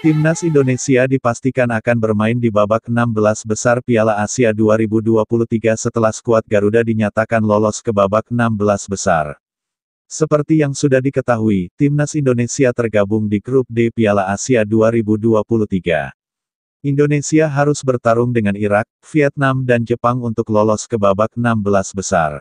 Timnas Indonesia dipastikan akan bermain di babak 16 besar Piala Asia 2023 setelah skuad Garuda dinyatakan lolos ke babak 16 besar. Seperti yang sudah diketahui, Timnas Indonesia tergabung di grup D Piala Asia 2023. Indonesia harus bertarung dengan Irak, Vietnam dan Jepang untuk lolos ke babak 16 besar.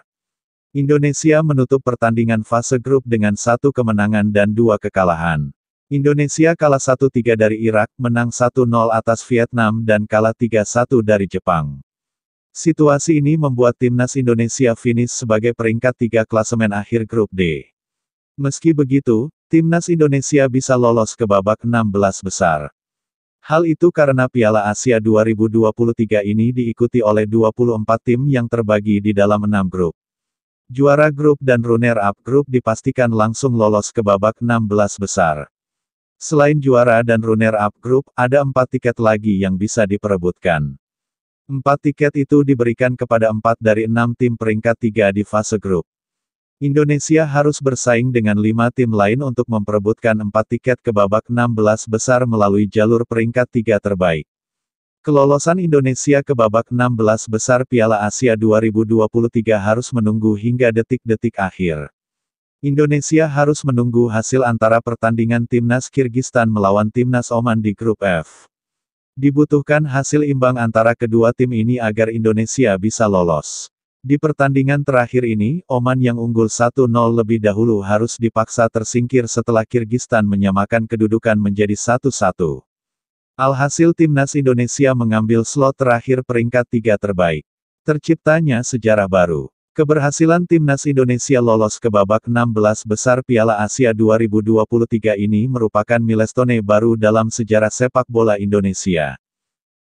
Indonesia menutup pertandingan fase grup dengan satu kemenangan dan dua kekalahan. Indonesia kalah 1-3 dari Irak, menang 1-0 atas Vietnam dan kalah 3-1 dari Jepang. Situasi ini membuat timnas Indonesia finish sebagai peringkat 3 klasemen akhir grup D. Meski begitu, timnas Indonesia bisa lolos ke babak 16 besar. Hal itu karena Piala Asia 2023 ini diikuti oleh 24 tim yang terbagi di dalam 6 grup. Juara grup dan runner-up grup dipastikan langsung lolos ke babak 16 besar. Selain juara dan runner-up grup, ada empat tiket lagi yang bisa diperebutkan. Empat tiket itu diberikan kepada empat dari enam tim peringkat tiga di fase grup. Indonesia harus bersaing dengan lima tim lain untuk memperebutkan empat tiket ke babak 16 besar melalui jalur peringkat tiga terbaik. Kelolosan Indonesia ke babak 16 besar Piala Asia 2023 harus menunggu hingga detik-detik akhir. Indonesia harus menunggu hasil antara pertandingan timnas Kirgistan melawan timnas Oman di grup F. Dibutuhkan hasil imbang antara kedua tim ini agar Indonesia bisa lolos. Di pertandingan terakhir ini, Oman yang unggul 1-0 lebih dahulu harus dipaksa tersingkir setelah Kirgistan menyamakan kedudukan menjadi 1-1. Alhasil timnas Indonesia mengambil slot terakhir peringkat tiga terbaik. Terciptanya sejarah baru. Keberhasilan timnas Indonesia lolos ke babak 16 besar Piala Asia 2023 ini merupakan milestone baru dalam sejarah sepak bola Indonesia.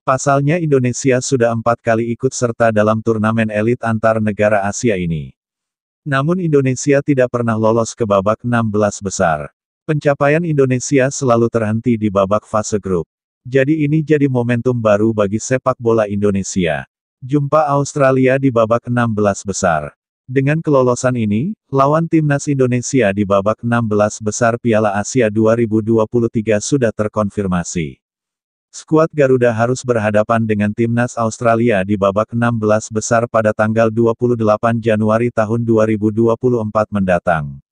Pasalnya Indonesia sudah empat kali ikut serta dalam turnamen elit antar negara Asia ini. Namun Indonesia tidak pernah lolos ke babak 16 besar. Pencapaian Indonesia selalu terhenti di babak fase grup. Jadi ini jadi momentum baru bagi sepak bola Indonesia. Jumpa Australia di babak 16 besar. Dengan kelolosan ini, lawan timnas Indonesia di babak 16 besar Piala Asia 2023 sudah terkonfirmasi. Skuad Garuda harus berhadapan dengan timnas Australia di babak 16 besar pada tanggal 28 Januari tahun 2024 mendatang.